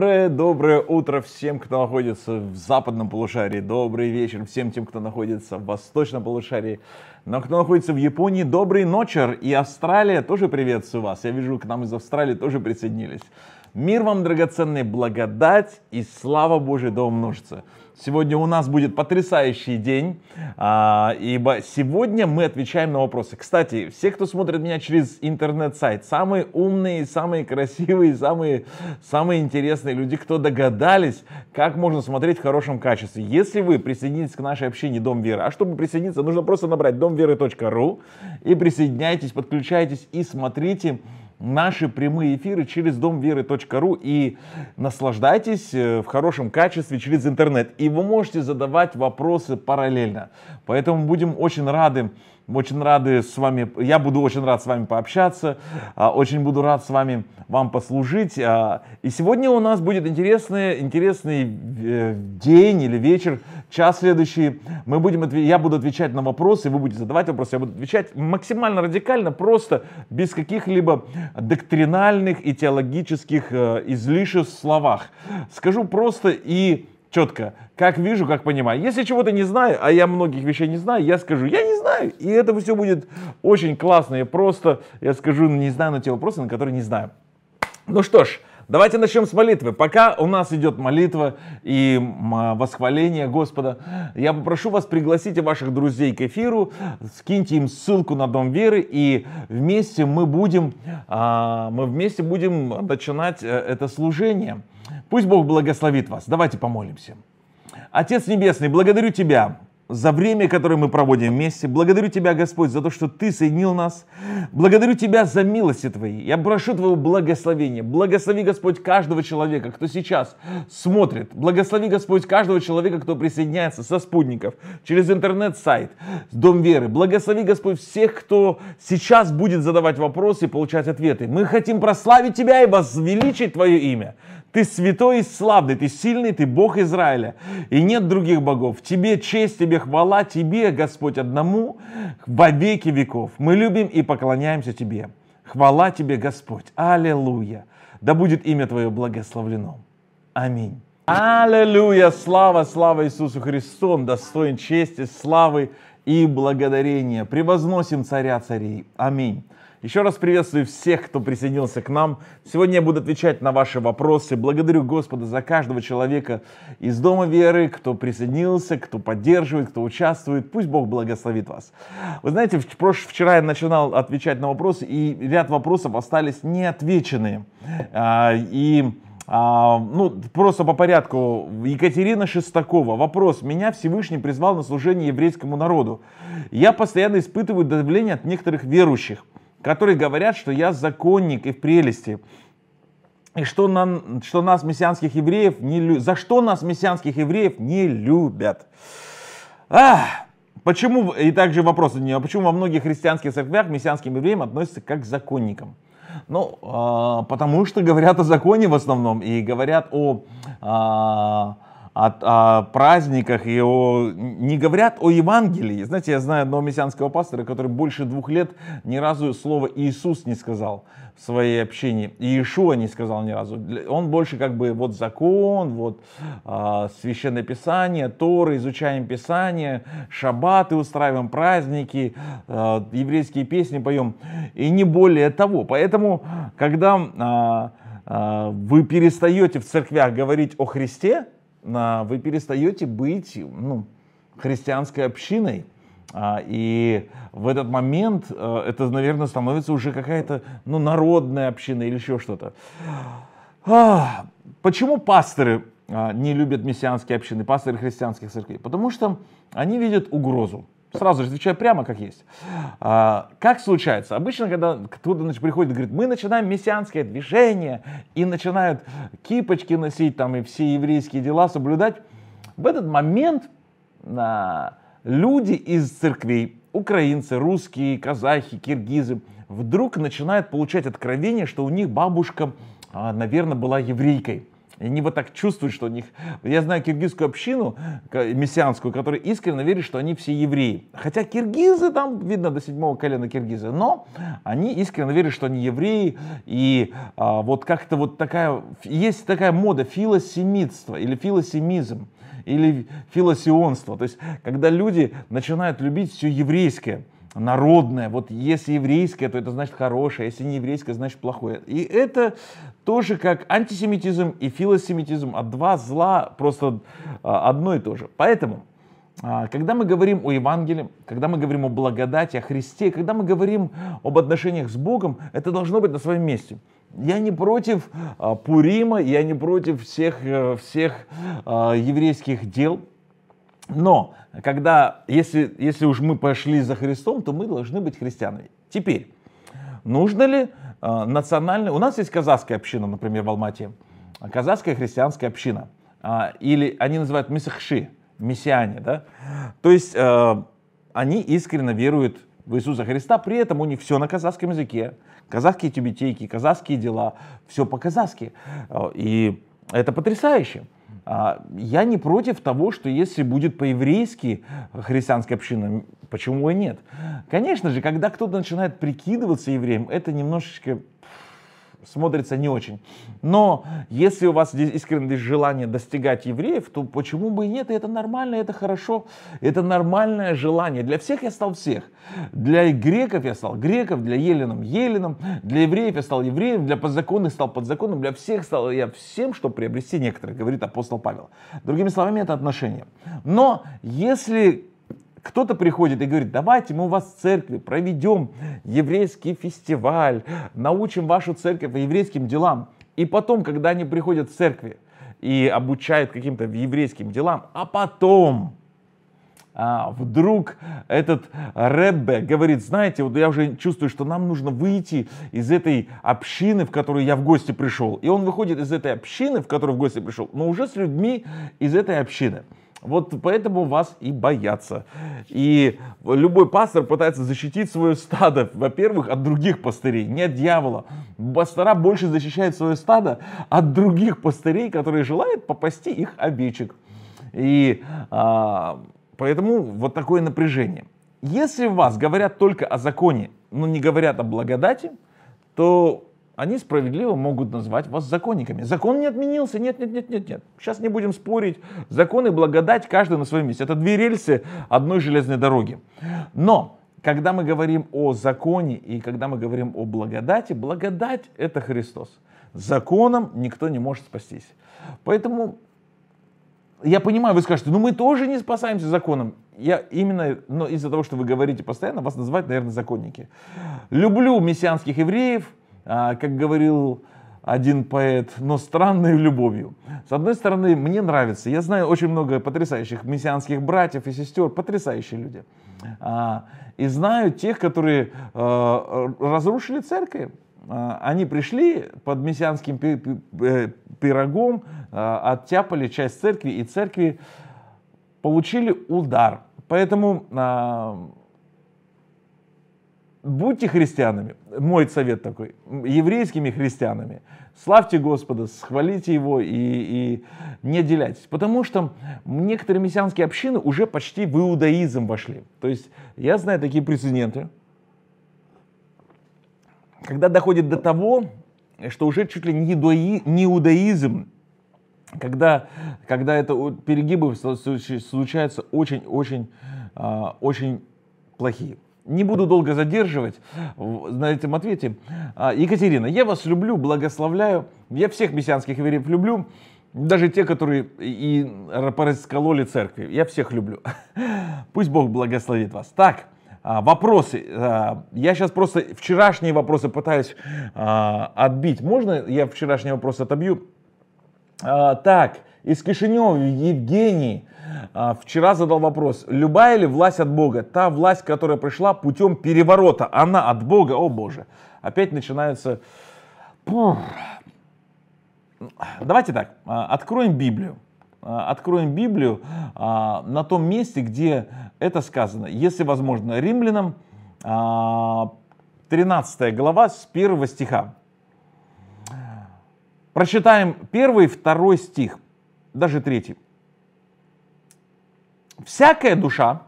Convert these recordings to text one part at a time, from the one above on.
Доброе-доброе утро всем, кто находится в западном полушарии. Добрый вечер всем тем, кто находится в восточном полушарии. Но кто находится в Японии, добрый ночер. И Австралия тоже приветствую вас. Я вижу, к нам из Австралии тоже присоединились. Мир вам, драгоценный, благодать и слава Божия да умножится. Сегодня у нас будет потрясающий день, а, ибо сегодня мы отвечаем на вопросы. Кстати, все, кто смотрит меня через интернет-сайт, самые умные, самые красивые, самые, самые интересные люди, кто догадались, как можно смотреть в хорошем качестве. Если вы присоединитесь к нашей общине Дом Веры, а чтобы присоединиться, нужно просто набрать домверы.ру и присоединяйтесь, подключайтесь и смотрите наши прямые эфиры через домверы.ру и наслаждайтесь э, в хорошем качестве через интернет. И вы можете задавать вопросы параллельно. Поэтому будем очень рады очень рады с вами, я буду очень рад с вами пообщаться, а, очень буду рад с вами вам послужить. А, и сегодня у нас будет интересный, интересный э, день или вечер, час следующий. Мы будем, я буду отвечать на вопросы, вы будете задавать вопросы, я буду отвечать максимально радикально, просто без каких-либо доктринальных и теологических э, излишеств в словах. Скажу просто и четко. Как вижу, как понимаю. Если чего-то не знаю, а я многих вещей не знаю, я скажу, я не знаю. И это все будет очень классно и просто. Я скажу, не знаю на те вопросы, на которые не знаю. Ну что ж, Давайте начнем с молитвы. Пока у нас идет молитва и а, восхваление Господа, я попрошу вас пригласить ваших друзей к эфиру, скиньте им ссылку на Дом Веры, и вместе мы будем, а, мы вместе будем начинать э, это служение. Пусть Бог благословит вас. Давайте помолимся. Отец Небесный, благодарю Тебя за время, которое мы проводим вместе. Благодарю Тебя, Господь, за то, что Ты соединил нас. Благодарю Тебя за милости Твои. Я прошу Твоего благословения. Благослови, Господь, каждого человека, кто сейчас смотрит. Благослови, Господь, каждого человека, кто присоединяется со спутников, через интернет-сайт, Дом Веры. Благослови, Господь, всех, кто сейчас будет задавать вопросы и получать ответы. Мы хотим прославить Тебя и возвеличить Твое имя. Ты святой и славный, Ты сильный, Ты Бог Израиля. И нет других богов. Тебе честь, Тебе хвала Тебе, Господь, одному во веки веков. Мы любим и поклоняемся Тебе. Хвала Тебе, Господь. Аллилуйя. Да будет имя Твое благословлено. Аминь. Аллилуйя! Слава, слава Иисусу Христу! Он достоин чести, славы и благодарения. Превозносим Царя Царей. Аминь. Еще раз приветствую всех, кто присоединился к нам. Сегодня я буду отвечать на ваши вопросы. Благодарю Господа за каждого человека из Дома Веры, кто присоединился, кто поддерживает, кто участвует. Пусть Бог благословит вас. Вы знаете, вчера я начинал отвечать на вопросы, и ряд вопросов остались неотвеченные. А, и а, ну, просто по порядку. Екатерина Шестакова. Вопрос. Меня Всевышний призвал на служение еврейскому народу. Я постоянно испытываю давление от некоторых верующих которые говорят, что я законник и в прелести. И что, на, что нас, мессианских евреев, не за что нас, мессианских евреев, не любят. Ах, почему, и также вопрос у нее, а почему во многих христианских церквях мессианским евреям относятся как к законникам? Ну, э, потому что говорят о законе в основном и говорят о э, о, о праздниках и о... не говорят о Евангелии. Знаете, я знаю одного мессианского пастора, который больше двух лет ни разу слово Иисус не сказал в своей общине. Иешуа не сказал ни разу. Он больше как бы вот закон, вот э, священное писание, Торы, изучаем писание, шаббаты устраиваем, праздники, э, еврейские песни поем. И не более того. Поэтому, когда э, э, вы перестаете в церквях говорить о Христе, вы перестаете быть ну, христианской общиной. А, и в этот момент э, это, наверное, становится уже какая-то ну, народная община или еще что-то. А, почему пасторы а, не любят мессианские общины, пасторы христианских церквей? Потому что они видят угрозу сразу же отвечаю прямо как есть. А, как случается? Обычно, когда кто-то значит, приходит и говорит, мы начинаем мессианское движение, и начинают кипочки носить там и все еврейские дела соблюдать, в этот момент а, люди из церквей, украинцы, русские, казахи, киргизы, вдруг начинают получать откровение, что у них бабушка, а, наверное, была еврейкой они вот так чувствуют, что у них... Я знаю киргизскую общину, мессианскую, которая искренне верит, что они все евреи. Хотя киргизы, там видно до седьмого колена киргизы, но они искренне верят, что они евреи. И а, вот как-то вот такая... Есть такая мода филосемитства или филосемизм или филосионство. То есть, когда люди начинают любить все еврейское, народное, вот если еврейское, то это значит хорошее, если не еврейское, значит плохое. И это тоже как антисемитизм и филосемитизм, а два зла просто а, одно и то же. Поэтому, а, когда мы говорим о Евангелии, когда мы говорим о благодати, о Христе, когда мы говорим об отношениях с Богом, это должно быть на своем месте. Я не против а, Пурима, я не против всех, э, всех еврейских дел, но когда, если, если уж мы пошли за Христом, то мы должны быть христианами. Теперь, нужно ли э, национальный... У нас есть казахская община, например, в Алмате. Казахская христианская община. Э, или они называют мисахши, мессиане. Да? То есть э, они искренне веруют в Иисуса Христа, при этом у них все на казахском языке. Казахские тюбетейки, казахские дела, все по-казахски. Э, и это потрясающе. А, я не против того, что если будет по-еврейски христианская община, почему и нет? Конечно же, когда кто-то начинает прикидываться евреем, это немножечко смотрится не очень. Но если у вас здесь искренне желание достигать евреев, то почему бы и нет? И это нормально, это хорошо, это нормальное желание. Для всех я стал всех. Для греков я стал греков, для еленом еленом, для евреев я стал евреем, для подзаконных стал подзаконным, для всех стал я всем, чтобы приобрести некоторые, говорит апостол Павел. Другими словами, это отношения. Но если кто-то приходит и говорит, давайте мы у вас в церкви проведем еврейский фестиваль, научим вашу церковь еврейским делам. И потом, когда они приходят в церкви и обучают каким-то еврейским делам, а потом а вдруг этот Реббе говорит, знаете, вот я уже чувствую, что нам нужно выйти из этой общины, в которую я в гости пришел. И он выходит из этой общины, в которую в гости пришел, но уже с людьми из этой общины. Вот поэтому вас и боятся. И любой пастор пытается защитить свое стадо, во-первых, от других пастырей, не от дьявола. Пастора больше защищает свое стадо от других пастырей, которые желают попасти их овечек. И а, поэтому вот такое напряжение. Если вас говорят только о законе, но не говорят о благодати, то они справедливо могут назвать вас законниками. Закон не отменился, нет, нет, нет, нет, нет. Сейчас не будем спорить. Закон и благодать каждый на своем месте. Это две рельсы одной железной дороги. Но когда мы говорим о законе и когда мы говорим о благодати, благодать — это Христос. Законом никто не может спастись. Поэтому я понимаю, вы скажете, ну мы тоже не спасаемся законом. Я именно, но из-за того, что вы говорите постоянно, вас называют, наверное, законники. Люблю мессианских евреев, а, как говорил один поэт, но странной любовью. С одной стороны, мне нравится. Я знаю очень много потрясающих мессианских братьев и сестер, потрясающие люди. А, и знаю тех, которые э, разрушили церкви, а, они пришли под мессианским э, пирогом, э, оттяпали часть церкви, и церкви получили удар. Поэтому будьте христианами, мой совет такой, еврейскими христианами. Славьте Господа, схвалите Его и, и не отделяйтесь, Потому что некоторые мессианские общины уже почти в иудаизм вошли. То есть я знаю такие прецеденты, когда доходит до того, что уже чуть ли не, дуи, не иудаизм, когда, когда это перегибы случаются очень-очень а, очень плохие. Не буду долго задерживать на этом ответе. А, Екатерина, я вас люблю, благословляю. Я всех мессианских евреев люблю. Даже те, которые и раскололи церкви. Я всех люблю. Пусть Бог благословит вас. Так, а, вопросы. А, я сейчас просто вчерашние вопросы пытаюсь отбить. Можно я вчерашние вопросы отобью? Так, из Кишинева Евгений а, вчера задал вопрос, любая ли власть от Бога? Та власть, которая пришла путем переворота, она от Бога, о Боже. Опять начинаются... Давайте так, а, откроем Библию. А, откроем Библию а, на том месте, где это сказано. Если возможно, римлянам а, 13 глава с 1 стиха. Прочитаем первый, и 2 стих даже третий. Всякая душа,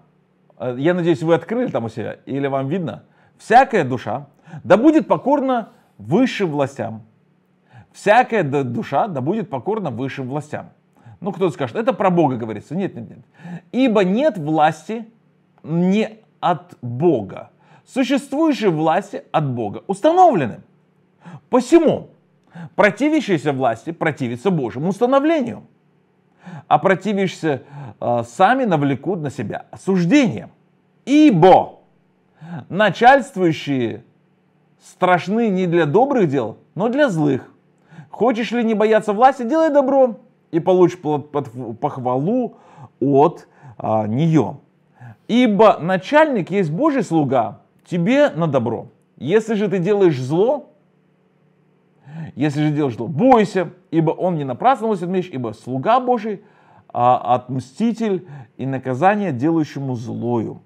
э, я надеюсь, вы открыли там у себя, или вам видно, всякая душа, да будет покорна высшим властям. Всякая душа, да будет покорна высшим властям. Ну, кто-то скажет, это про Бога говорится. Нет, нет, нет. Ибо нет власти не от Бога. Существующие власти от Бога установлены. Посему противящиеся власти противятся Божьему установлению – опротивишься а, сами навлекут на себя осуждение. Ибо начальствующие страшны не для добрых дел, но для злых. Хочешь ли не бояться власти, делай добро и получишь похвалу от а, нее. Ибо начальник есть Божий слуга тебе на добро. Если же ты делаешь зло, если же делаешь зло, бойся, ибо он не напрасно носит меч, ибо слуга Божий а, отмститель и наказание делающему злою.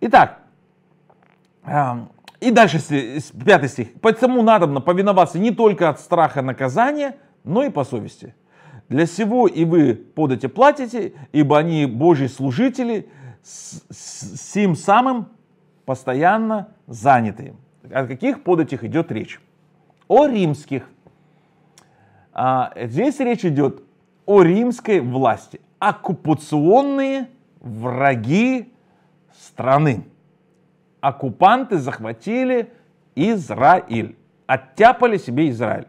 Итак, а, и дальше пятый стих. Потому надобно повиноваться не только от страха наказания, но и по совести. Для сего и вы подайте платите, ибо они Божьи служители, с, тем самым постоянно заняты. О каких податях идет речь? о римских. А, здесь речь идет о римской власти. Оккупационные враги страны. Оккупанты захватили Израиль. Оттяпали себе Израиль.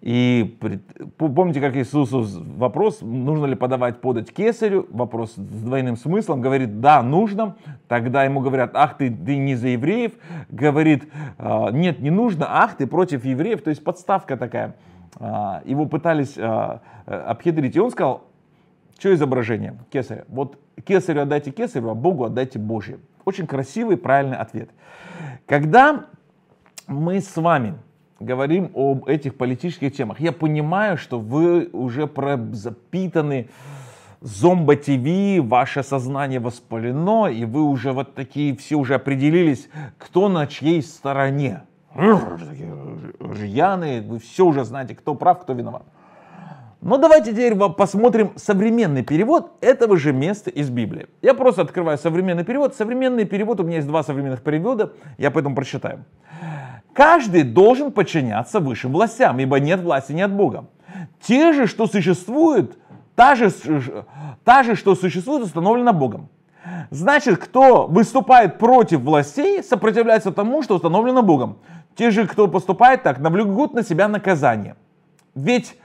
И помните, как Иисусу вопрос, нужно ли подавать подать кесарю, вопрос с двойным смыслом, говорит, да, нужно. Тогда ему говорят, ах, ты, ты не за евреев. Говорит, «А, нет, не нужно, ах, ты против евреев. То есть подставка такая. А, его пытались а, э, обхитрить. И он сказал, что изображение кесаря? Вот кесарю отдайте кесарю, а Богу отдайте Божье. Очень красивый, правильный ответ. Когда мы с вами говорим об этих политических темах. Я понимаю, что вы уже про запитаны зомбо-ТВ, ваше сознание воспалено, и вы уже вот такие, все уже определились, кто на чьей стороне. Рьяные, вы все уже знаете, кто прав, кто виноват. Но давайте теперь посмотрим современный перевод этого же места из Библии. Я просто открываю современный перевод. Современный перевод, у меня есть два современных перевода, я поэтому прочитаю. Каждый должен подчиняться высшим властям, ибо нет власти, нет Бога. Те же, что существуют, та же, та же, что существует, установлена Богом. Значит, кто выступает против властей, сопротивляется тому, что установлено Богом. Те же, кто поступает так, навлекут на себя наказание. Ведь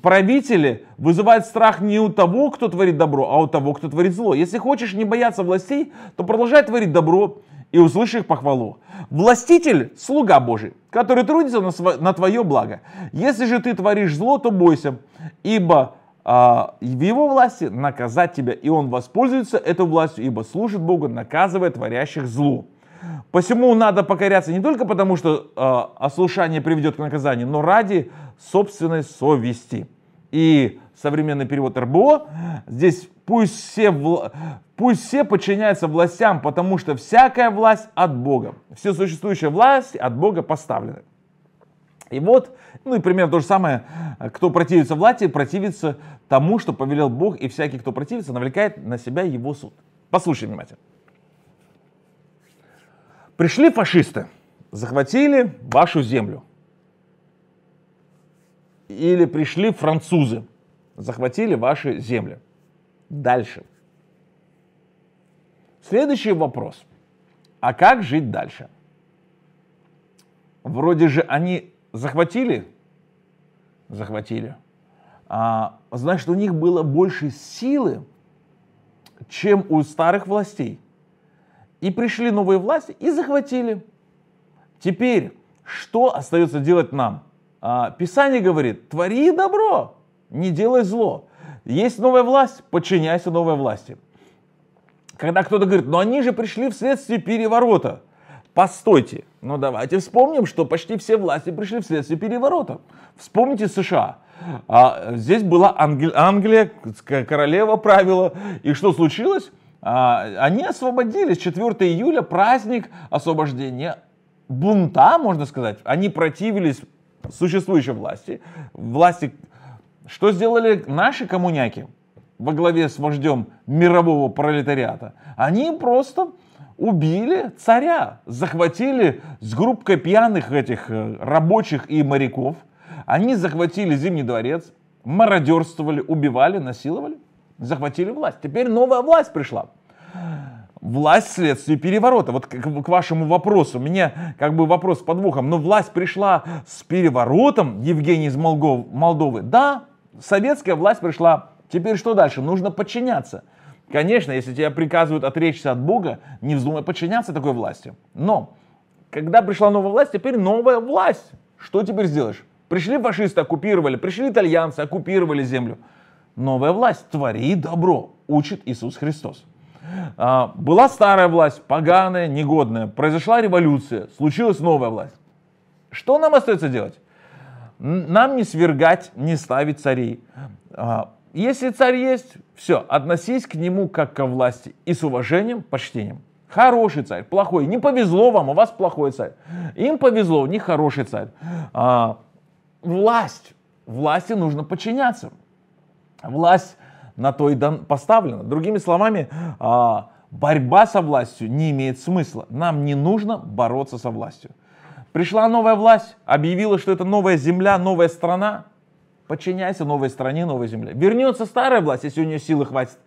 правители вызывают страх не у того, кто творит добро, а у того, кто творит зло. Если хочешь не бояться властей, то продолжай творить добро и их похвалу. Властитель – слуга Божий, который трудится на, сво- на твое благо. Если же ты творишь зло, то бойся, ибо а, в его власти наказать тебя, и он воспользуется этой властью, ибо служит Богу, наказывая творящих злу. Посему надо покоряться не только потому, что э, ослушание приведет к наказанию, но ради собственной совести и современный перевод РБО, здесь пусть все, пусть все подчиняются властям, потому что всякая власть от Бога. Все существующие власти от Бога поставлены. И вот, ну и примерно то же самое, кто противится власти, противится тому, что повелел Бог, и всякий, кто противится, навлекает на себя его суд. Послушай внимательно. Пришли фашисты, захватили вашу землю – или пришли французы, захватили ваши земли. Дальше. Следующий вопрос. А как жить дальше? Вроде же они захватили? Захватили. А, значит, у них было больше силы, чем у старых властей. И пришли новые власти и захватили. Теперь, что остается делать нам? А, Писание говорит, твори добро, не делай зло. Есть новая власть, подчиняйся новой власти. Когда кто-то говорит, но они же пришли вследствие переворота. Постойте, но давайте вспомним, что почти все власти пришли вследствие переворота. Вспомните США. А, здесь была Англи- Англия, королева правила. И что случилось? А, они освободились. 4 июля праздник освобождения бунта, можно сказать. Они противились существующей власти, власти, что сделали наши коммуняки во главе с вождем мирового пролетариата, они просто убили царя, захватили с группкой пьяных этих э, рабочих и моряков, они захватили Зимний дворец, мародерствовали, убивали, насиловали, захватили власть. Теперь новая власть пришла власть вследствие переворота. Вот к, к вашему вопросу, у меня как бы вопрос с подвохом, но власть пришла с переворотом, Евгений из Молгов, Молдовы, да, советская власть пришла, теперь что дальше, нужно подчиняться. Конечно, если тебя приказывают отречься от Бога, не вздумай подчиняться такой власти. Но, когда пришла новая власть, теперь новая власть. Что теперь сделаешь? Пришли фашисты, оккупировали, пришли итальянцы, оккупировали землю. Новая власть, твори добро, учит Иисус Христос. А, была старая власть, поганая, негодная. Произошла революция, случилась новая власть. Что нам остается делать? Нам не свергать, не ставить царей. А, если царь есть, все, относись к нему как ко власти и с уважением, почтением. Хороший царь, плохой. Не повезло вам, у вас плохой царь. Им повезло, у них хороший царь. А, власть. Власти нужно подчиняться. Власть на то и поставлено. Другими словами, а, борьба со властью не имеет смысла. Нам не нужно бороться со властью. Пришла новая власть, объявила, что это новая земля, новая страна. Подчиняйся новой стране, новой земле. Вернется старая власть, если у нее силы хватит.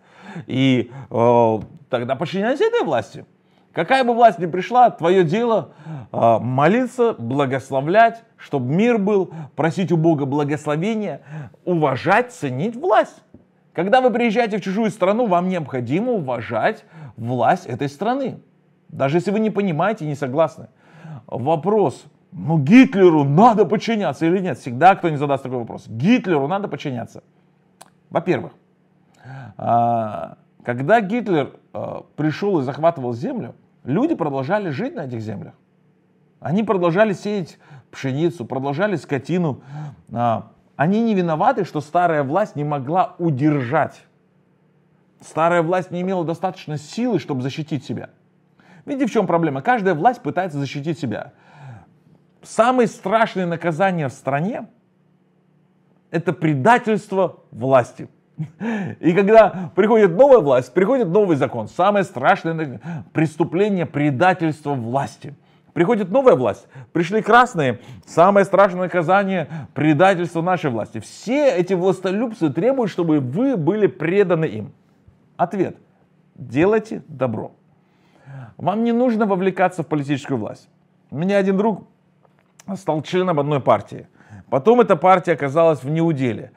И э, тогда подчиняйся этой власти. Какая бы власть ни пришла, твое дело э, молиться, благословлять, чтобы мир был, просить у Бога благословения, уважать, ценить власть. Когда вы приезжаете в чужую страну, вам необходимо уважать власть этой страны. Даже если вы не понимаете и не согласны. Вопрос, ну Гитлеру надо подчиняться или нет? Всегда кто не задаст такой вопрос. Гитлеру надо подчиняться. Во-первых, а, когда Гитлер а, пришел и захватывал землю, люди продолжали жить на этих землях. Они продолжали сеять пшеницу, продолжали скотину, а, они не виноваты, что старая власть не могла удержать. Старая власть не имела достаточно силы, чтобы защитить себя. Видите, в чем проблема? Каждая власть пытается защитить себя. Самое страшное наказание в стране – это предательство власти. И когда приходит новая власть, приходит новый закон. Самое страшное преступление – предательство власти – Приходит новая власть, пришли красные, самое страшное наказание – предательство нашей власти. Все эти властолюбцы требуют, чтобы вы были преданы им. Ответ – делайте добро. Вам не нужно вовлекаться в политическую власть. У меня один друг стал членом одной партии. Потом эта партия оказалась в неуделе.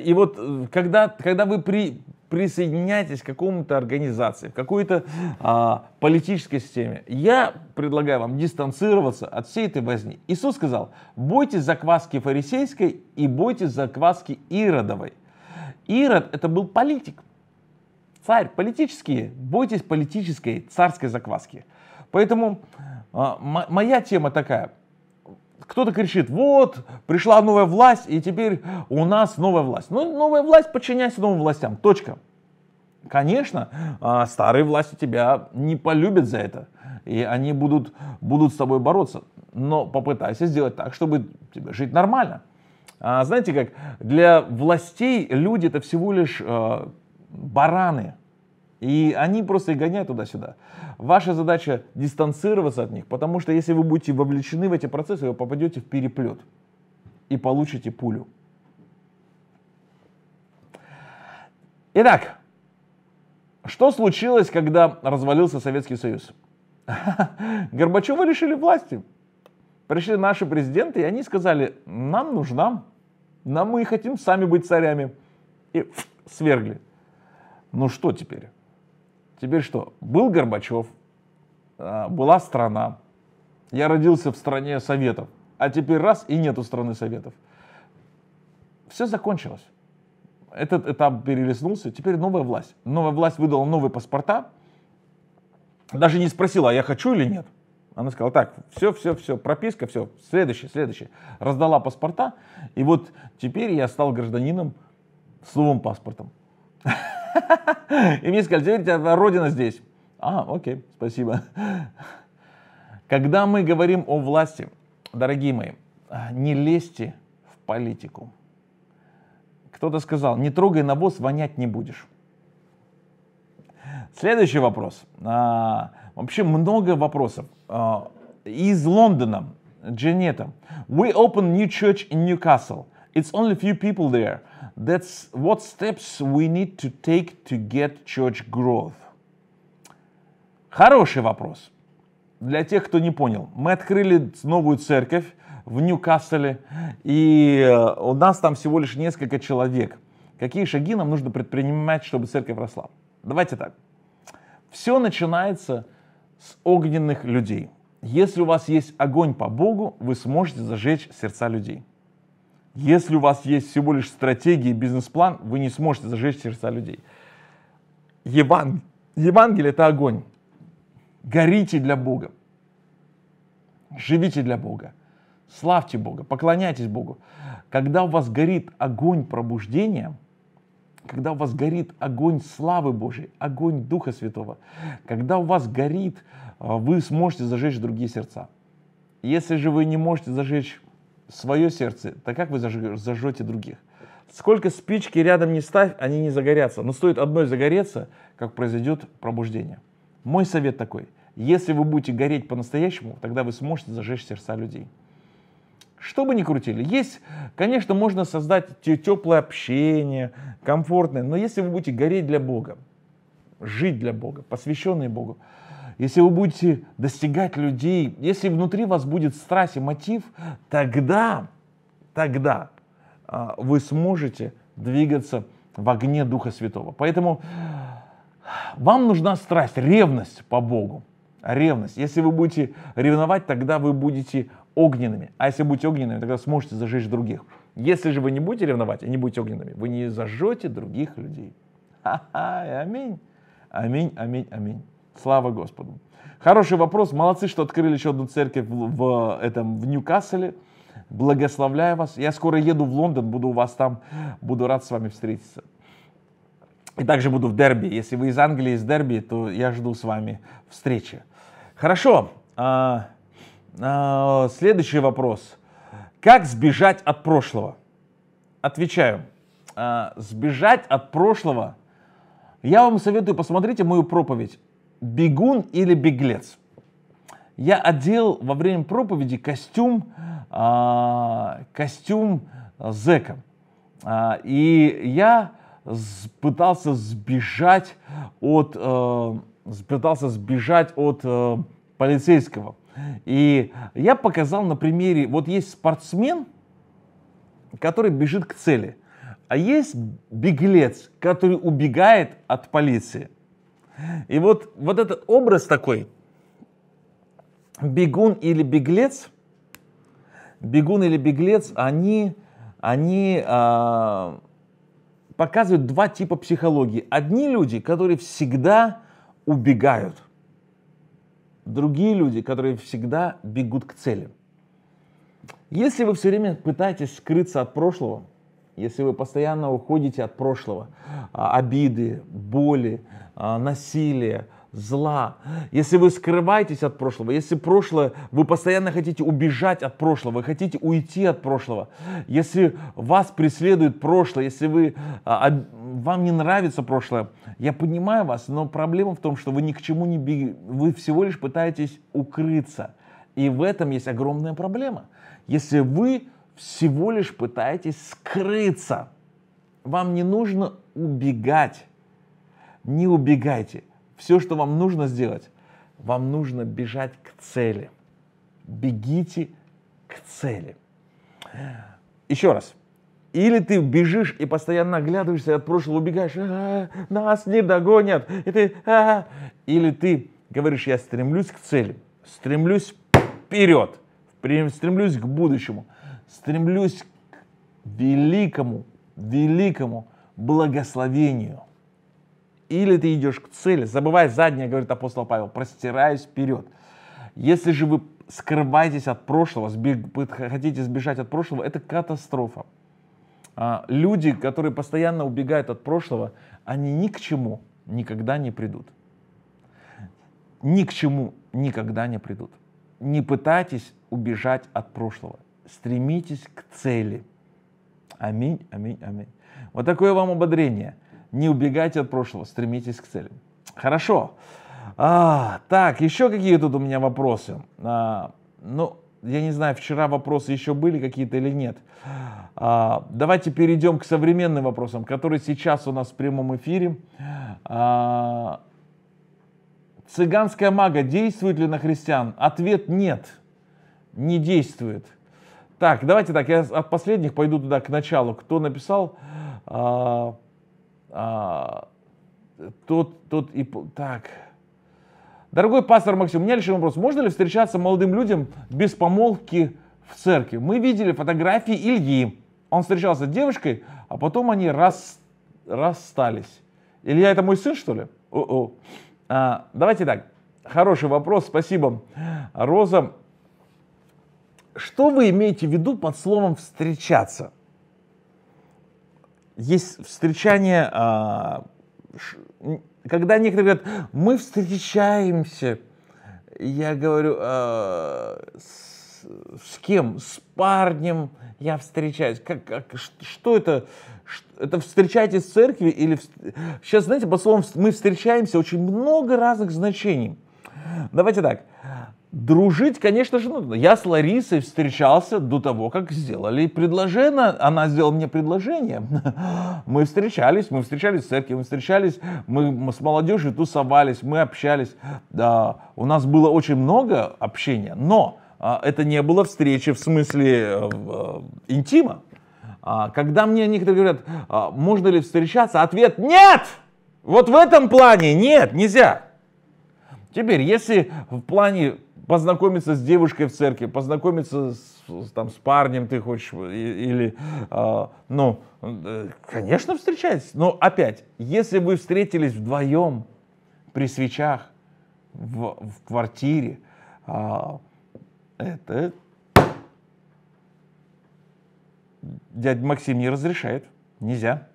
И вот э, когда, когда вы при, присоединяйтесь к какому-то организации, к какой-то а, политической системе. Я предлагаю вам дистанцироваться от всей этой возни. Иисус сказал, бойтесь закваски фарисейской и бойтесь закваски Иродовой. Ирод это был политик, царь, политический. бойтесь политической царской закваски. Поэтому а, моя тема такая – кто-то кричит, вот, пришла новая власть, и теперь у нас новая власть. Ну, новая власть, подчиняйся новым властям, точка. Конечно, а, старые власти тебя не полюбят за это, и они будут, будут с тобой бороться. Но попытайся сделать так, чтобы тебе жить нормально. А, знаете как, для властей люди это всего лишь э, бараны – и они просто их гоняют туда-сюда. Ваша задача дистанцироваться от них, потому что если вы будете вовлечены в эти процессы, вы попадете в переплет и получите пулю. Итак, что случилось, когда развалился Советский Союз? Горбачева лишили власти. Пришли наши президенты, и они сказали, нам нужна, нам мы и хотим сами быть царями. И фу, свергли. Ну что теперь? Теперь что? Был Горбачев, а, была страна. Я родился в стране Советов, а теперь раз и нету страны Советов. Все закончилось. Этот этап перелеснулся, теперь новая власть. Новая власть выдала новые паспорта, даже не спросила, а я хочу или нет. Она сказала, так, все, все, все, прописка, все, следующий, следующий. Раздала паспорта, и вот теперь я стал гражданином с новым паспортом. И мне сказали, теперь у тебя родина здесь. А, окей, спасибо. Когда мы говорим о власти, дорогие мои, не лезьте в политику. Кто-то сказал, не трогай навоз, вонять не будешь. Следующий вопрос. А, вообще много вопросов. А, из Лондона, Джанета. We open new church in Newcastle. It's only few people there. That's what steps we need to take to get church growth. Хороший вопрос. Для тех, кто не понял, мы открыли новую церковь в Ньюкасле, и э, у нас там всего лишь несколько человек. Какие шаги нам нужно предпринимать, чтобы церковь росла? Давайте так. Все начинается с огненных людей. Если у вас есть огонь по Богу, вы сможете зажечь сердца людей. Если у вас есть всего лишь стратегия и бизнес-план, вы не сможете зажечь сердца людей. Еван... Евангелие — это огонь. Горите для Бога. Живите для Бога. Славьте Бога, поклоняйтесь Богу. Когда у вас горит огонь пробуждения, когда у вас горит огонь славы Божьей, огонь Духа Святого, когда у вас горит, а, вы сможете зажечь другие сердца. Если же вы не можете зажечь свое сердце, так как вы зажжете других? Сколько спички рядом не ставь, они не загорятся. Но стоит одной загореться, как произойдет пробуждение. Мой совет такой. Если вы будете гореть по-настоящему, тогда вы сможете зажечь сердца людей. Что бы ни крутили. Есть, конечно, можно создать теплое общение, комфортное, но если вы будете гореть для Бога, жить для Бога, посвященные Богу, если вы будете достигать людей, если внутри вас будет страсть и мотив, тогда, тогда а, вы сможете двигаться в огне Духа Святого. Поэтому а, вам нужна страсть, ревность по Богу. Ревность. Если вы будете ревновать, тогда вы будете огненными. А если будете огненными, тогда сможете зажечь других. Если же вы не будете ревновать и не будете огненными, вы не зажжете других людей. Ха-ха, аминь. Аминь, аминь, аминь. Слава Господу. Хороший вопрос. Молодцы, что открыли еще одну церковь в, в, этом, в Ньюкасле. Благословляю вас. Я скоро еду в Лондон, буду у вас там, буду рад с вами встретиться. И также буду в Дерби. Если вы из Англии, из Дерби, то я жду с вами встречи. Хорошо. А, а, следующий вопрос. Как сбежать от прошлого? Отвечаю. А, сбежать от прошлого. Я вам советую, посмотрите мою проповедь бегун или беглец. Я одел во время проповеди костюм, э, костюм зэка. Э, и я пытался сбежать от, э, пытался сбежать от э, полицейского. И я показал на примере, вот есть спортсмен, который бежит к цели, а есть беглец, который убегает от полиции – и вот, вот этот образ такой, бегун или беглец, бегун или беглец, они, они э, показывают два типа психологии. Одни люди, которые всегда убегают, другие люди, которые всегда бегут к цели. Если вы все время пытаетесь скрыться от прошлого, если вы постоянно уходите от прошлого, а, обиды, боли, а, насилия, зла, если вы скрываетесь от прошлого, если прошлое, вы постоянно хотите убежать от прошлого, вы хотите уйти от прошлого, если вас преследует прошлое, если вы, а, вам не нравится прошлое, я понимаю вас, но проблема в том, что вы ни к чему не бегаете, вы всего лишь пытаетесь укрыться. И в этом есть огромная проблема. Если вы всего лишь пытаетесь скрыться. Вам не нужно убегать. Не убегайте. Все, что вам нужно сделать, вам нужно бежать к цели. Бегите к цели. Еще раз. Или ты бежишь и постоянно оглядываешься от прошлого, убегаешь, а, нас не догонят, и ты, а. а». или ты говоришь, я стремлюсь к цели, стремлюсь вперед, стремлюсь к будущему стремлюсь к великому, великому благословению. Или ты идешь к цели, забывай заднее, говорит апостол Павел, простираясь вперед. Если же вы скрываетесь от прошлого, сбег, хотите сбежать от прошлого, это катастрофа. А, люди, которые постоянно убегают от прошлого, они ни к чему никогда не придут. Ни к чему никогда не придут. Не пытайтесь убежать от прошлого стремитесь к цели. Аминь, аминь, аминь. Вот такое вам ободрение. Не убегайте от прошлого, стремитесь к цели. Хорошо. А, так, еще какие тут у меня вопросы? А, ну, я не знаю, вчера вопросы еще были какие-то или нет. А, давайте перейдем к современным вопросам, которые сейчас у нас в прямом эфире. А, цыганская мага действует ли на христиан? Ответ нет, не действует. Так, давайте так, я от последних пойду туда к началу. Кто написал, а, а, тот, тот и... Так. Дорогой пастор Максим, у меня лишь вопрос. Можно ли встречаться молодым людям без помолвки в церкви? Мы видели фотографии Ильи. Он встречался с девушкой, а потом они рас... расстались. Илья это мой сын, что ли? О -о. А, давайте так. Хороший вопрос, спасибо. Роза, что вы имеете в виду под словом встречаться? Есть встречание, а, когда некоторые говорят, мы встречаемся, я говорю, а, с, с кем? С парнем я встречаюсь. Как, как, что это? Это встречаетесь в церкви или... В... Сейчас, знаете, по словам мы встречаемся очень много разных значений. Давайте так. Дружить, конечно же, нужно. Я с Ларисой встречался до того, как сделали предложение. Она сделала мне предложение. Мы встречались, мы встречались в церкви, мы встречались, мы, с молодежью тусовались, мы общались. Да, у нас было очень много общения, но а, это не было встречи в смысле э, э, интима. А, когда мне некоторые говорят, а, можно ли встречаться, ответ нет! Вот в этом плане нет, нельзя. Теперь, если в плане познакомиться с девушкой в церкви, познакомиться с, там, с парнем ты хочешь, или, а, ну, э, ну, конечно, встречайтесь. Но опять, если вы встретились вдвоем при свечах в, в квартире, э, это дядя Максим не разрешает, нельзя.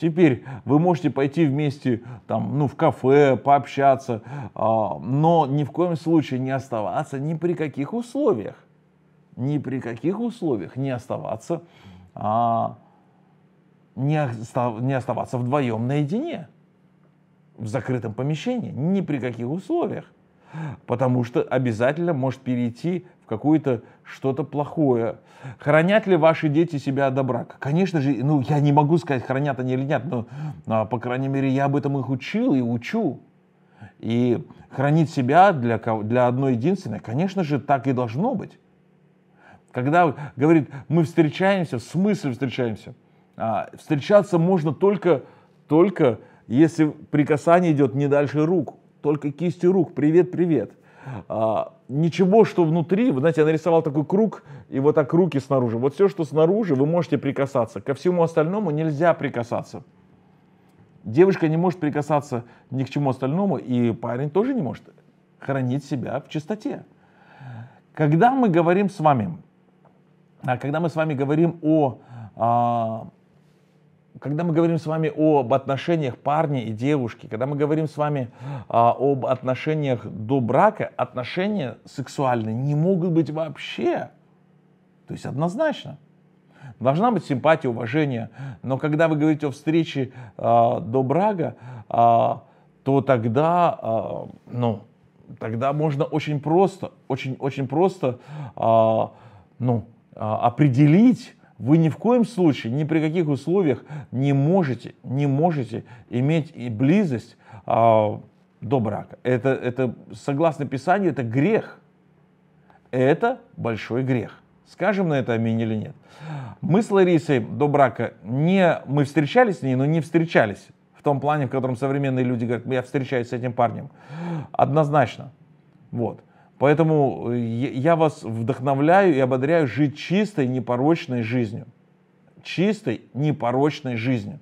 Теперь вы можете пойти вместе там, ну, в кафе, пообщаться, а, но ни в коем случае не оставаться ни при каких условиях. Ни при каких условиях не оставаться, а, не, остав, не оставаться вдвоем наедине в закрытом помещении, ни при каких условиях потому что обязательно может перейти в какое-то что-то плохое. Хранят ли ваши дети себя до брака? Конечно же, ну, я не могу сказать, хранят они или нет, но, но по крайней мере, я об этом их учил и учу. И хранить себя для, для одной единственной, конечно же, так и должно быть. Когда говорит, мы встречаемся, в смысле встречаемся? А, встречаться можно только, только если при идет не дальше рук только кисти рук. Привет, привет. А, ничего, что внутри, вы знаете, я нарисовал такой круг, и вот так руки снаружи. Вот все, что снаружи, вы можете прикасаться. Ко всему остальному нельзя прикасаться. Девушка не может прикасаться ни к чему остальному, и парень тоже не может хранить себя в чистоте. Когда мы говорим с вами, а когда мы с вами говорим о а, когда мы говорим с вами об отношениях парня и девушки, когда мы говорим с вами а, об отношениях до брака, отношения сексуальные не могут быть вообще. То есть однозначно. Должна быть симпатия, уважение. Но когда вы говорите о встрече а, до брака, а, то тогда, а, ну, тогда можно очень просто, очень, очень просто, а, ну, а, определить вы ни в коем случае, ни при каких условиях не можете, не можете иметь и близость а, до брака. Это, это, согласно Писанию, это грех. Это большой грех. Скажем на это аминь или нет. Мы с Ларисой до брака не... Мы встречались с ней, но не встречались. В том плане, в котором современные люди говорят, я встречаюсь с этим парнем. Однозначно. Вот. Поэтому э, я вас вдохновляю и ободряю жить чистой, непорочной жизнью. Чистой, непорочной жизнью.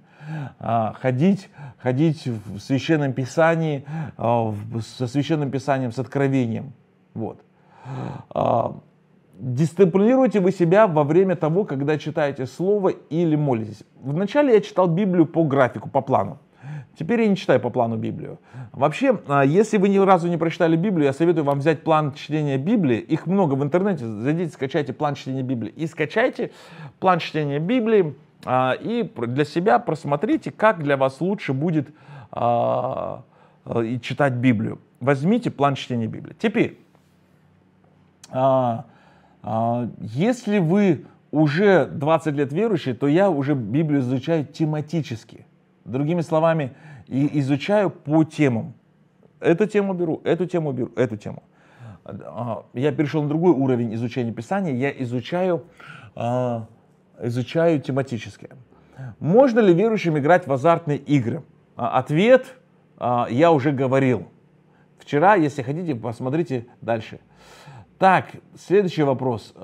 А, ходить, ходить в Священном Писании, а, со Священным Писанием, с откровением. Вот. А, дисциплинируйте вы себя во время того, когда читаете Слово или молитесь. Вначале я читал Библию по графику, по плану. Теперь я не читаю по плану Библию. Вообще, а, если вы ни разу не прочитали Библию, я советую вам взять план чтения Библии. Их много в интернете. Зайдите, скачайте план чтения Библии. И скачайте план чтения Библии. А, и для себя просмотрите, как для вас лучше будет а, читать Библию. Возьмите план чтения Библии. Теперь, если вы уже 20 лет верующий, то я уже Библию изучаю тематически. Другими словами, и изучаю по темам. Эту тему беру, эту тему беру, эту тему. А, я перешел на другой уровень изучения Писания. Я изучаю, а, изучаю тематически. Можно ли верующим играть в азартные игры? А, ответ я уже говорил. Вчера, если хотите, посмотрите дальше. Так, следующий вопрос.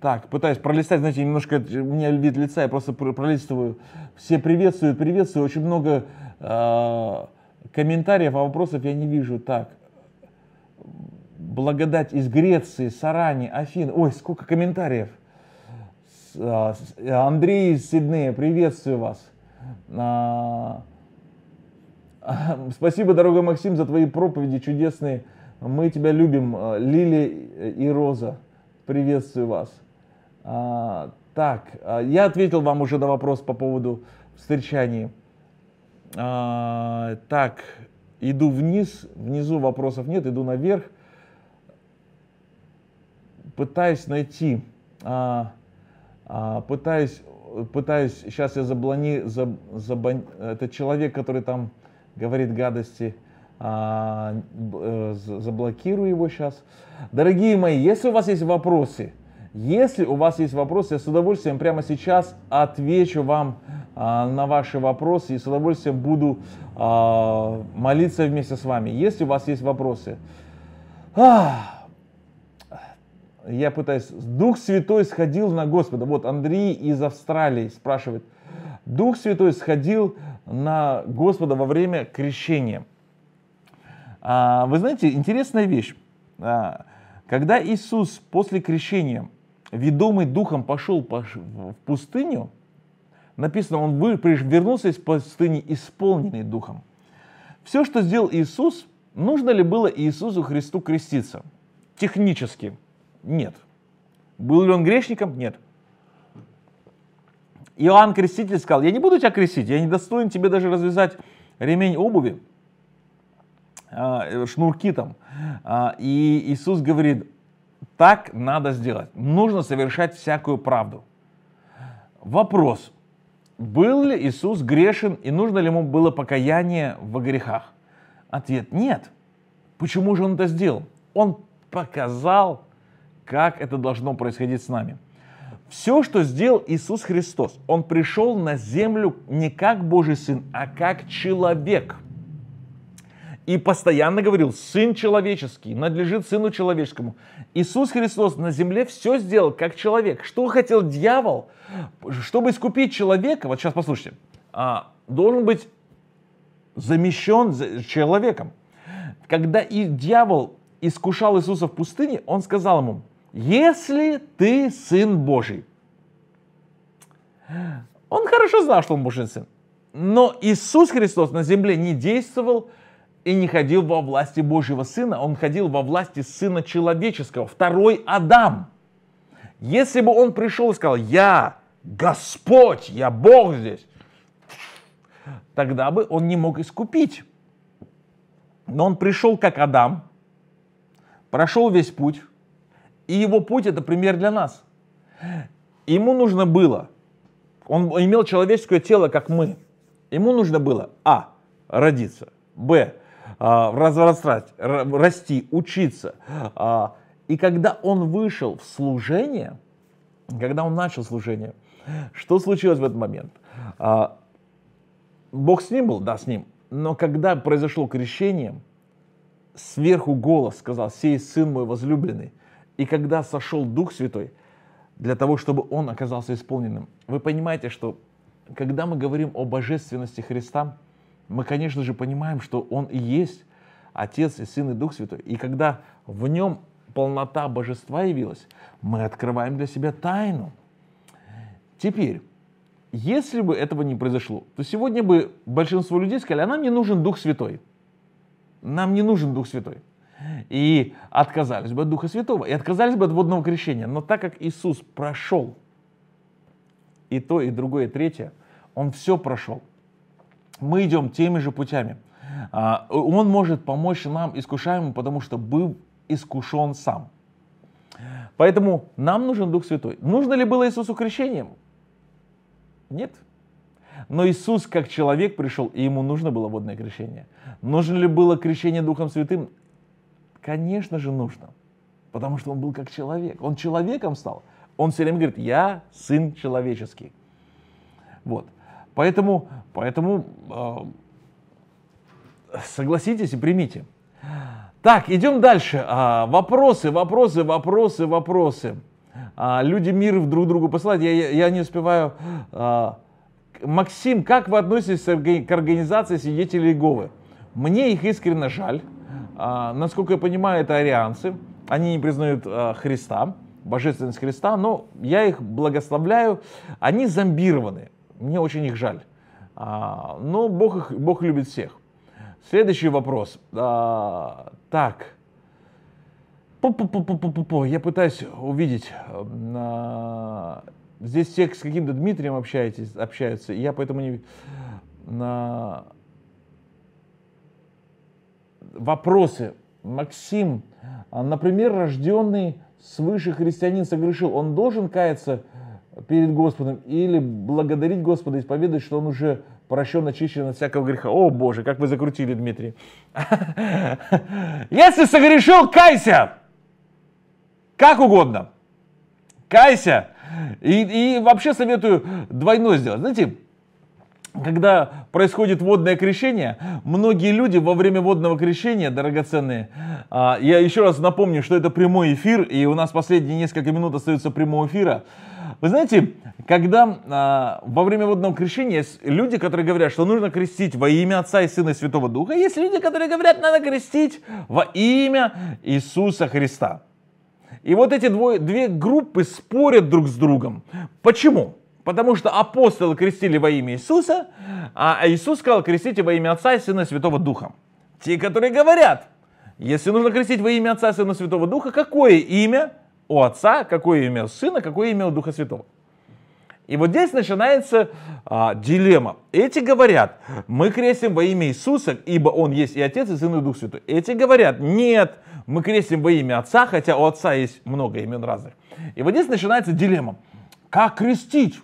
Так, пытаюсь пролистать, знаете, немножко э, у меня вид лица, я просто пролистываю. Все приветствуют, приветствую. Очень много э, комментариев, а вопросов я не вижу. Так, благодать из Греции, Сарани, Афин. Ой, сколько комментариев. А, Андрей из Сиднея, приветствую вас. А, спасибо, дорогой Максим, за твои проповеди чудесные. Мы тебя любим, а, Лили и Роза. Приветствую вас. А, так, а, я ответил вам уже на вопрос по поводу встречаний. А, так, иду вниз, внизу вопросов нет, иду наверх. Пытаюсь найти, а, а, пытаюсь, пытаюсь, сейчас я заблони, заб, забан, это человек, который там говорит гадости, а, э, заблокирую его сейчас. Дорогие мои, если у вас есть вопросы, если у вас есть вопросы, я с удовольствием прямо сейчас отвечу вам а, на ваши вопросы и с удовольствием буду а, молиться вместе с вами. Если у вас есть вопросы, а, я пытаюсь... Дух Святой сходил на Господа. Вот Андрей из Австралии спрашивает. Дух Святой сходил на Господа во время крещения. А, вы знаете, интересная вещь. А, когда Иисус после крещения ведомый духом пошел в пустыню, написано, он вернулся из пустыни исполненный духом. Все, что сделал Иисус, нужно ли было Иисусу Христу креститься? Технически нет. Был ли он грешником? Нет. Иоанн Креститель сказал, я не буду тебя крестить, я не достоин тебе даже развязать ремень обуви, а, шнурки там. А, и Иисус говорит, так надо сделать. Нужно совершать всякую правду. Вопрос. Был ли Иисус грешен и нужно ли ему было покаяние во грехах? Ответ – нет. Почему же он это сделал? Он показал, как это должно происходить с нами. Все, что сделал Иисус Христос, Он пришел на землю не как Божий Сын, а как человек – и постоянно говорил, Сын человеческий надлежит Сыну человеческому. Иисус Христос на земле все сделал как человек. Что хотел дьявол? Чтобы искупить человека, вот сейчас послушайте, а, должен быть замещен человеком. Когда и дьявол искушал Иисуса в пустыне, он сказал ему, если ты Сын Божий. Он хорошо знал, что он Божий Сын. Но Иисус Христос на земле не действовал и не ходил во власти Божьего Сына, он ходил во власти Сына Человеческого, второй Адам. Если бы он пришел и сказал, я Господь, я Бог здесь, тогда бы он не мог искупить. Но он пришел как Адам, прошел весь путь, и его путь это пример для нас. Ему нужно было, он имел человеческое тело, как мы, ему нужно было, а, родиться, б, а, разрастать, расти, учиться. А, и когда он вышел в служение, когда он начал служение, что случилось в этот момент? А, Бог с ним был, да, с ним. Но когда произошло крещение, сверху голос сказал, «Сей сын мой возлюбленный». И когда сошел Дух Святой, для того, чтобы он оказался исполненным. Вы понимаете, что когда мы говорим о божественности Христа, мы, конечно же, понимаем, что Он и есть Отец и Сын и Дух Святой. И когда в Нем полнота Божества явилась, мы открываем для себя тайну. Теперь, если бы этого не произошло, то сегодня бы большинство людей сказали, а нам не нужен Дух Святой. Нам не нужен Дух Святой. И отказались бы от Духа Святого, и отказались бы от водного крещения. Но так как Иисус прошел и то, и другое, и третье, Он все прошел мы идем теми же путями. А, он может помочь нам, искушаемым, потому что был искушен сам. Поэтому нам нужен Дух Святой. Нужно ли было Иисусу крещением? Нет. Но Иисус как человек пришел, и ему нужно было водное крещение. Нужно ли было крещение Духом Святым? Конечно же нужно. Потому что он был как человек. Он человеком стал. Он все время говорит, я сын человеческий. Вот. Поэтому, поэтому э, согласитесь и примите. Так, идем дальше. А, вопросы, вопросы, вопросы, вопросы. А, люди мир друг другу посылают. Я, я, не успеваю. А, Максим, как вы относитесь к организации свидетелей Иеговы? Мне их искренне жаль. А, насколько я понимаю, это арианцы. Они не признают а, Христа, божественность Христа, но я их благословляю. Они зомбированы. Мне очень их жаль. А, но Бог, их, Бог любит всех. Следующий вопрос. А, так. Пу-пу-пу-пу-пу-пу. Я пытаюсь увидеть. А, здесь все с каким-то Дмитрием общаетесь, общаются. Я поэтому не... А, вопросы. Максим, а, например, рожденный свыше христианин согрешил, он должен каяться перед Господом или благодарить Господа, исповедовать, что Он уже прощен, очищен от всякого греха. О, Боже, как вы закрутили, Дмитрий. Если согрешил, кайся! Как угодно. Кайся! И, и вообще советую двойное сделать. Знаете, когда происходит водное крещение, многие люди во время водного крещения, драгоценные, а, я еще раз напомню, что это прямой эфир, и у нас последние несколько минут остаются прямого эфира. Вы знаете, когда а, во время водного крещения есть люди, которые говорят, что нужно крестить во имя Отца и Сына и Святого Духа, есть люди, которые говорят, надо крестить во имя Иисуса Христа. И вот эти двое, две группы спорят друг с другом. Почему? Потому что апостолы крестили во имя Иисуса, а Иисус сказал, крестите во имя Отца и Сына и Святого Духа. Те, которые говорят, если нужно крестить во имя Отца, и Сына, и Святого Духа, какое имя у Отца, какое имя у Сына, какое имя у Духа Святого? И вот здесь начинается а, дилемма. Эти говорят, мы крестим во имя Иисуса, ибо Он есть и Отец, и Сын, и Дух Святой. Эти говорят, нет, мы крестим во имя Отца, хотя у Отца есть много имен разных. И вот здесь начинается дилемма. Как крестить?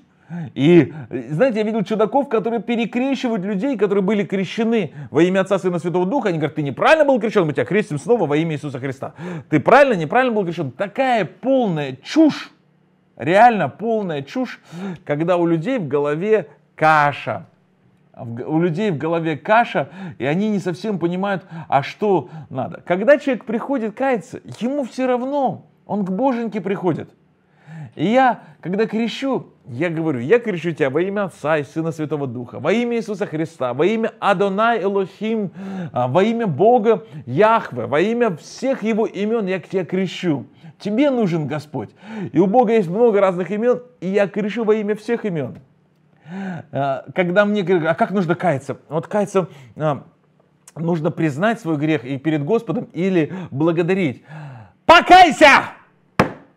И, э, знаете, я видел чудаков, которые перекрещивают людей, которые были крещены во имя Отца, Сына, Святого Духа. Они говорят, ты неправильно был крещен, мы тебя крестим снова во имя Иисуса Христа. Ты правильно, неправильно был крещен. Такая полная чушь, реально полная чушь, когда у людей в голове каша. У людей в голове каша, и они не совсем понимают, а что надо. Когда человек приходит каяться, ему все равно, он к боженьке приходит. И я, когда крещу, я говорю, я кричу тебя во имя Отца и Сына Святого Духа, во имя Иисуса Христа, во имя Адонай Элохим, а, во имя Бога Яхве, во имя всех Его имен я к тебе кричу. Тебе нужен Господь. И у Бога есть много разных имен, и я кричу во имя всех имен. А, когда мне говорят, а как нужно каяться? Вот каяться а, нужно признать свой грех и перед Господом или благодарить. Покайся!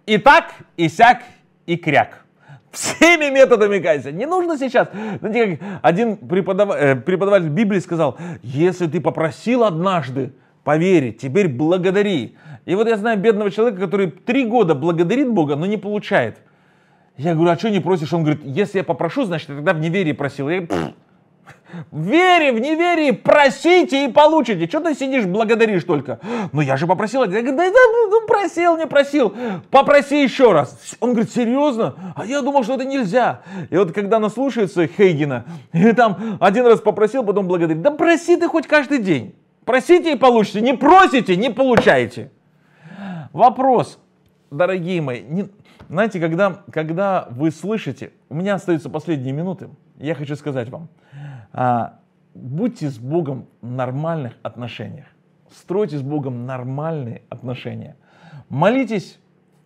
И так, и сяк, и кряк. Всеми методами кайся. Не нужно сейчас. Знаете, как один преподав... Э, преподаватель Библии сказал, если ты попросил однажды поверить, теперь благодари. И вот я знаю бедного человека, который три года благодарит Бога, но не получает. Я говорю, а что не просишь? Он говорит, если я попрошу, значит, я тогда в неверии просил. Я говорю, Вери в неверии, просите и получите. Что ты сидишь, благодаришь только? Ну я же попросил. Я говорю, да, да, ну, ну просил, не просил. Попроси еще раз. Он говорит, серьезно? А я думал, что это нельзя. И вот когда наслушается Хейгена, и там один раз попросил, потом благодарит. Да проси ты хоть каждый день. Просите и получите. Не просите, не получаете. Вопрос, дорогие мои, не, знаете, когда, когда вы слышите, у меня остаются последние минуты, я хочу сказать вам, а, будьте с Богом в нормальных отношениях. Стройте с Богом нормальные отношения. Молитесь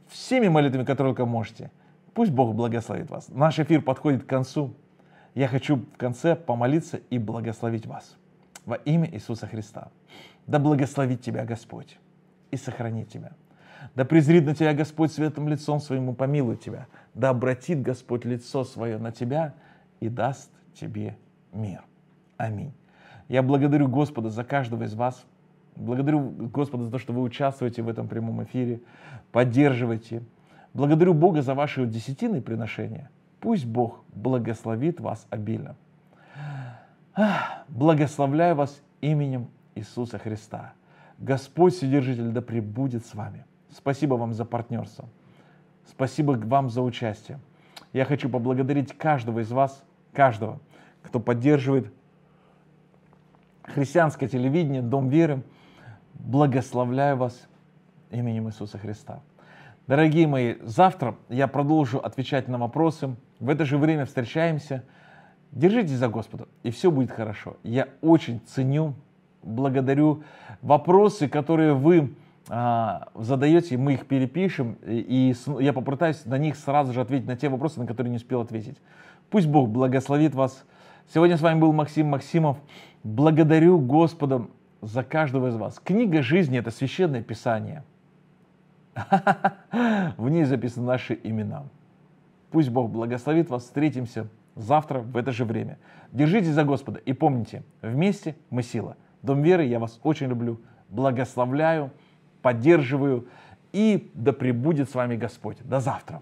всеми молитвами, которые только можете. Пусть Бог благословит вас. Наш эфир подходит к концу. Я хочу в конце помолиться и благословить вас. Во имя Иисуса Христа. Да благословит тебя Господь и сохранит тебя. Да презрит на тебя Господь светом лицом своим и помилует тебя. Да обратит Господь лицо свое на тебя и даст тебе мир. Аминь. Я благодарю Господа за каждого из вас. Благодарю Господа за то, что вы участвуете в этом прямом эфире, поддерживаете. Благодарю Бога за ваши десятины приношения. Пусть Бог благословит вас обильно. Благословляю вас именем Иисуса Христа. Господь Содержитель да пребудет с вами. Спасибо вам за партнерство. Спасибо вам за участие. Я хочу поблагодарить каждого из вас, каждого, кто поддерживает христианское телевидение, Дом веры. Благословляю вас именем Иисуса Христа. Дорогие мои, завтра я продолжу отвечать на вопросы. В это же время встречаемся. Держитесь за Господа, и все будет хорошо. Я очень ценю, благодарю вопросы, которые вы а, задаете, мы их перепишем, и я попытаюсь на них сразу же ответить на те вопросы, на которые не успел ответить. Пусть Бог благословит вас. Сегодня с вами был Максим Максимов. Благодарю Господа за каждого из вас. Книга жизни – это священное писание. В ней записаны наши имена. Пусть Бог благословит вас. Встретимся завтра в это же время. Держитесь за Господа и помните, вместе мы сила. Дом веры, я вас очень люблю, благословляю, поддерживаю. И да пребудет с вами Господь. До завтра.